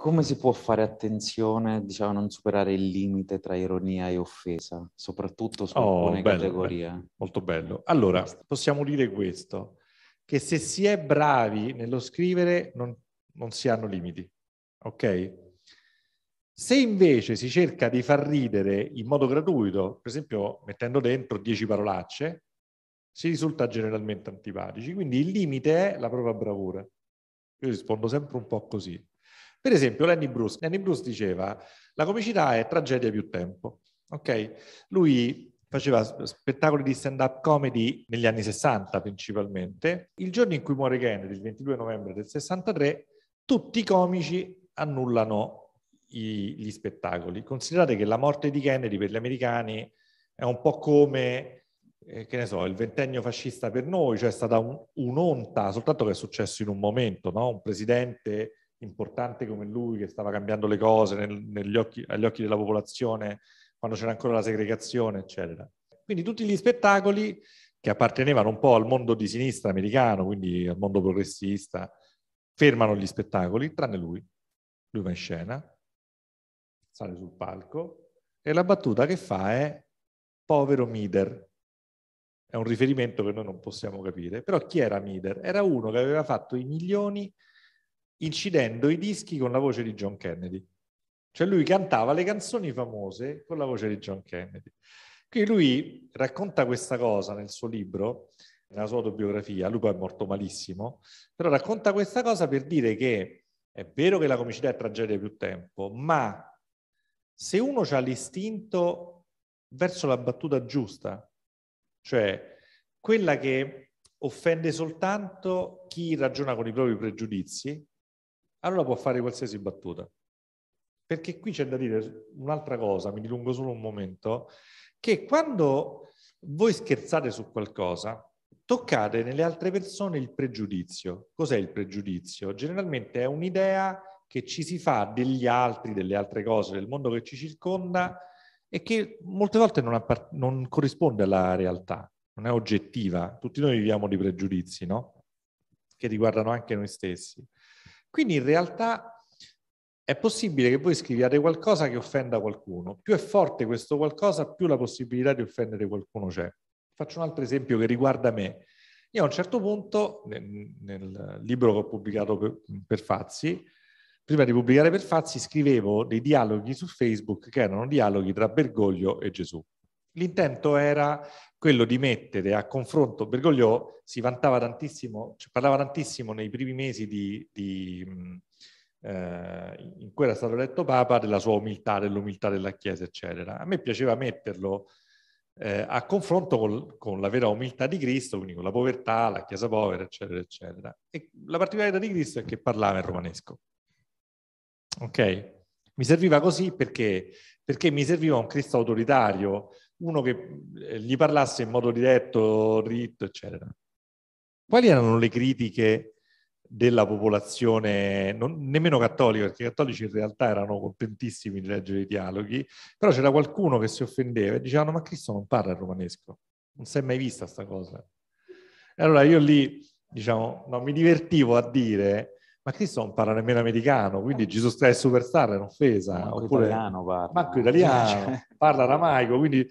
Come si può fare attenzione, diciamo, a non superare il limite tra ironia e offesa, soprattutto su oh, alcune bello, categorie? Bello, molto bello. Allora, possiamo dire questo, che se si è bravi nello scrivere non, non si hanno limiti, ok? Se invece si cerca di far ridere in modo gratuito, per esempio mettendo dentro 10 parolacce, si risulta generalmente antipatici. Quindi il limite è la propria bravura. Io rispondo sempre un po' così. Per esempio Lenny Bruce. Lenny Bruce diceva la comicità è tragedia più tempo. Okay? Lui faceva spettacoli di stand-up comedy negli anni 60 principalmente. Il giorno in cui muore Kennedy, il 22 novembre del 63, tutti i comici annullano i, gli spettacoli. Considerate che la morte di Kennedy per gli americani è un po' come, eh, che ne so, il ventennio fascista per noi, cioè è stata un, un'onta, soltanto che è successo in un momento, no? un presidente importante come lui che stava cambiando le cose nel, occhi, agli occhi della popolazione quando c'era ancora la segregazione, eccetera. Quindi tutti gli spettacoli che appartenevano un po' al mondo di sinistra americano, quindi al mondo progressista, fermano gli spettacoli, tranne lui. Lui va in scena, sale sul palco e la battuta che fa è povero Mider. È un riferimento che noi non possiamo capire, però chi era Mider? Era uno che aveva fatto i milioni incidendo i dischi con la voce di John Kennedy. Cioè lui cantava le canzoni famose con la voce di John Kennedy. Quindi lui racconta questa cosa nel suo libro, nella sua autobiografia, lui poi è morto malissimo, però racconta questa cosa per dire che è vero che la comicità è tragedia più tempo, ma se uno ha l'istinto verso la battuta giusta, cioè quella che offende soltanto chi ragiona con i propri pregiudizi allora può fare qualsiasi battuta. Perché qui c'è da dire un'altra cosa, mi dilungo solo un momento, che quando voi scherzate su qualcosa, toccate nelle altre persone il pregiudizio. Cos'è il pregiudizio? Generalmente è un'idea che ci si fa degli altri, delle altre cose, del mondo che ci circonda e che molte volte non, appart- non corrisponde alla realtà, non è oggettiva. Tutti noi viviamo di pregiudizi, no? Che riguardano anche noi stessi. Quindi in realtà è possibile che voi scriviate qualcosa che offenda qualcuno. Più è forte questo qualcosa, più la possibilità di offendere qualcuno c'è. Faccio un altro esempio che riguarda me. Io a un certo punto, nel, nel libro che ho pubblicato per, per Fazzi, prima di pubblicare per Fazzi, scrivevo dei dialoghi su Facebook che erano dialoghi tra Bergoglio e Gesù. L'intento era quello di mettere a confronto, Bergoglio si vantava tantissimo, cioè parlava tantissimo nei primi mesi di, di, eh, in cui era stato eletto Papa della sua umiltà, dell'umiltà della Chiesa, eccetera. A me piaceva metterlo eh, a confronto col, con la vera umiltà di Cristo, quindi con la povertà, la Chiesa povera, eccetera, eccetera. E la particolarità di Cristo è che parlava in romanesco. Ok? Mi serviva così perché, perché mi serviva un Cristo autoritario, uno che eh, gli parlasse in modo diretto, ritto, eccetera. Quali erano le critiche della popolazione, non, nemmeno cattolica, perché i cattolici in realtà erano contentissimi di leggere i dialoghi, però c'era qualcuno che si offendeva e dicevano ma Cristo non parla il romanesco, non si è mai vista questa cosa. E allora io lì, diciamo, no, mi divertivo a dire ma Cristo non parla nemmeno americano, quindi Gesù eh. è superstar, è un'offesa. Manco oppure, italiano parla. Manco italiano, eh, cioè. parla aramaico, quindi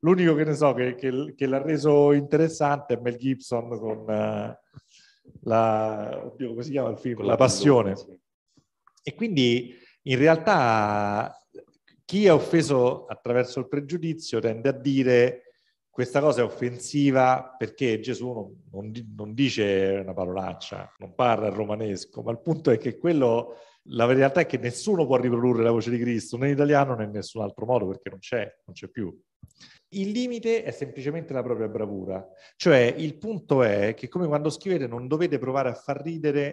l'unico che ne so che, che, che l'ha reso interessante è Mel Gibson con uh, la, oddio, come si chiama il film? La, la passione. E quindi in realtà chi è offeso attraverso il pregiudizio tende a dire questa cosa è offensiva perché Gesù non, non, non, dice una parolaccia, non parla il romanesco, ma il punto è che quello, la realtà è che nessuno può riprodurre la voce di Cristo, né in italiano né in nessun altro modo, perché non c'è, non c'è più. Il limite è semplicemente la propria bravura, cioè il punto è che come quando scrivete non dovete provare a far ridere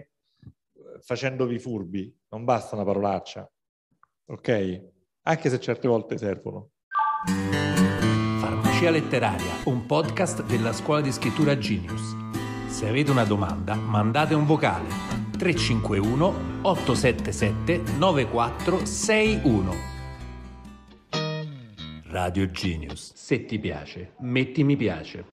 eh, facendovi furbi, non basta una parolaccia, ok? Anche se certe volte servono. Scia Letteraria, un podcast della scuola di scrittura Genius. Se avete una domanda, mandate un vocale 351 877 9461. Radio Genius. Se ti piace, metti mi piace.